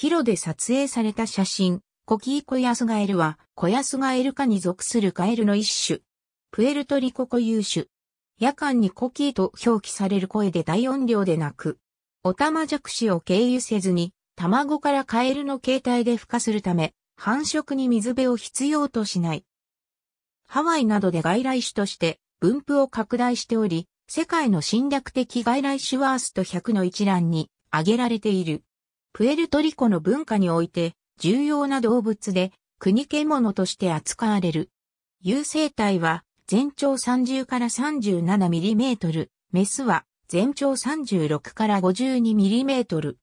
広で撮影された写真、コキーコヤスガエルは、コヤスガエル科に属するカエルの一種。プエルトリコ固有種。夜間にコキーと表記される声で大音量で鳴く。オタマジャクシを経由せずに、卵からカエルの形態で孵化するため、繁殖に水辺を必要としない。ハワイなどで外来種として分布を拡大しており、世界の侵略的外来種ワースト100の一覧に挙げられている。プエルトリコの文化において重要な動物で国獣として扱われる。有生体は全長30から3 7ミリメートル、メスは全長36から 52mm。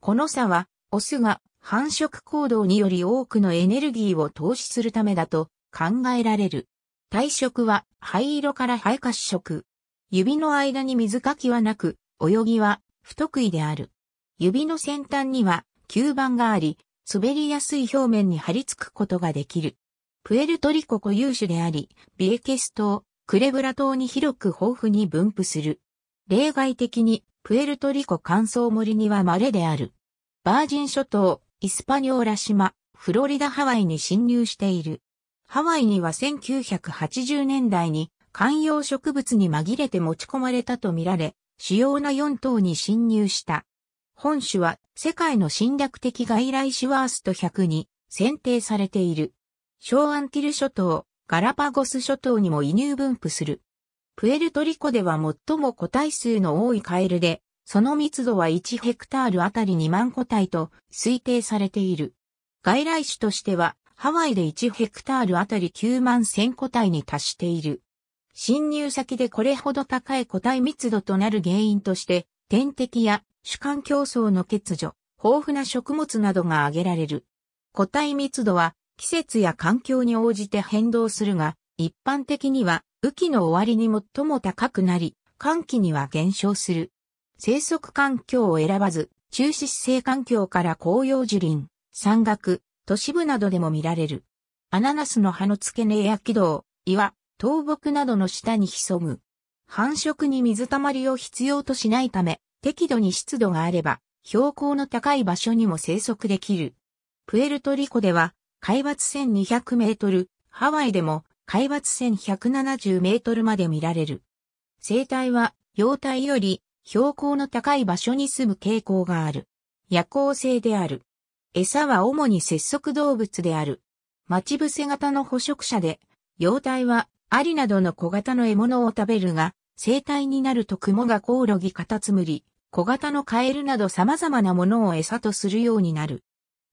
この差はオスが繁殖行動により多くのエネルギーを投資するためだと考えられる。体色は灰色から灰褐色。指の間に水かきはなく、泳ぎは不得意である。指の先端には吸盤があり、滑りやすい表面に張り付くことができる。プエルトリコ固有種であり、ビエケス島、クレブラ島に広く豊富に分布する。例外的に、プエルトリコ乾燥森には稀である。バージン諸島、イスパニョーラ島、フロリダハワイに侵入している。ハワイには1980年代に観葉植物に紛れて持ち込まれたとみられ、主要な4島に侵入した。本種は世界の侵略的外来種ワースト100に選定されている。小アンティル諸島、ガラパゴス諸島にも移入分布する。プエルトリコでは最も個体数の多いカエルで、その密度は1ヘクタールあたり2万個体と推定されている。外来種としては、ハワイで1ヘクタールあたり9万1000個体に達している。侵入先でこれほど高い個体密度となる原因として、天敵や主観競争の欠如、豊富な食物などが挙げられる。個体密度は季節や環境に応じて変動するが、一般的には雨季の終わりに最も高くなり、寒季には減少する。生息環境を選ばず、中止姿勢環境から紅葉樹林、山岳、都市部などでも見られる。アナナスの葉の付け根や軌道、岩、倒木などの下に潜む。繁殖に水たまりを必要としないため、適度に湿度があれば、標高の高い場所にも生息できる。プエルトリコでは、海抜1200メートル、ハワイでも海抜1170メートルまで見られる。生態は、幼体より標高の高い場所に住む傾向がある。夜行性である。餌は主に節足動物である。待ち伏せ型の捕食者で、幼体はアリなどの小型の獲物を食べるが、生体になるとクモがコオロギカタツムリ、小型のカエルなど様々なものを餌とするようになる。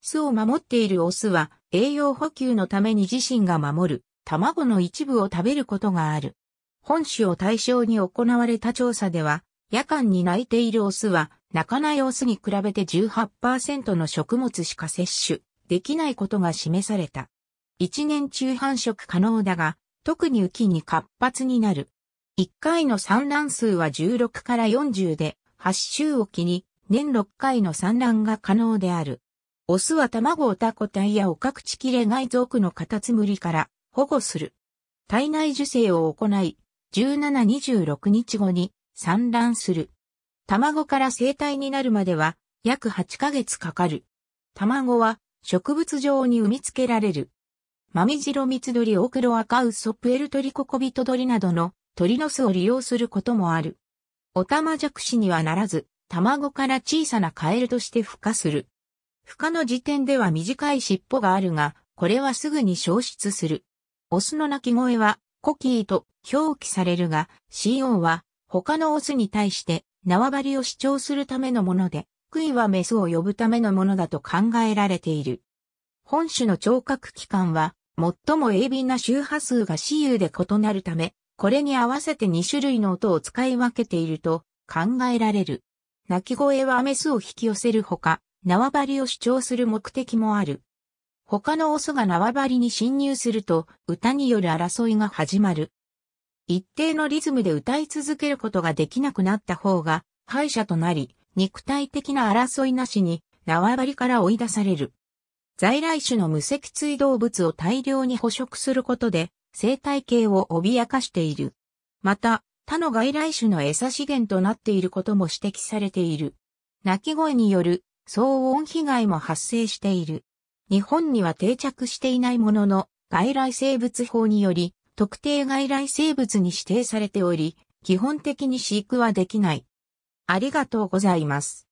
巣を守っているオスは栄養補給のために自身が守る卵の一部を食べることがある。本種を対象に行われた調査では、夜間に鳴いているオスは泣かないオスに比べて18%の食物しか摂取できないことが示された。一年中繁殖可能だが、特に雨季に活発になる。一回の産卵数は16から40で、8週おきに年6回の産卵が可能である。オスは卵をタコ体やおかくちきれ外区のカタツムリから保護する。体内受精を行い、17-26日後に産卵する。卵から生体になるまでは約8ヶ月かかる。卵は植物上に産み付けられる。マミジロミツドリオクロアカウソプエルトリココビトドリなどの鳥の巣を利用することもある。オタマジャクシにはならず、卵から小さなカエルとして孵化する。孵化の時点では短い尻尾があるが、これはすぐに消失する。オスの鳴き声は、コキーと表記されるが、シーオは他のオスに対して縄張りを主張するためのもので、クイはメスを呼ぶためのものだと考えられている。本種の聴覚器官は、最も鋭敏な周波数が雌雄で異なるため、これに合わせて2種類の音を使い分けていると考えられる。鳴き声はメスを引き寄せるほか、縄張りを主張する目的もある。他のオスが縄張りに侵入すると、歌による争いが始まる。一定のリズムで歌い続けることができなくなった方が、敗者となり、肉体的な争いなしに、縄張りから追い出される。在来種の無脊椎動物を大量に捕食することで、生態系を脅かしている。また、他の外来種の餌資源となっていることも指摘されている。鳴き声による騒音被害も発生している。日本には定着していないものの、外来生物法により、特定外来生物に指定されており、基本的に飼育はできない。ありがとうございます。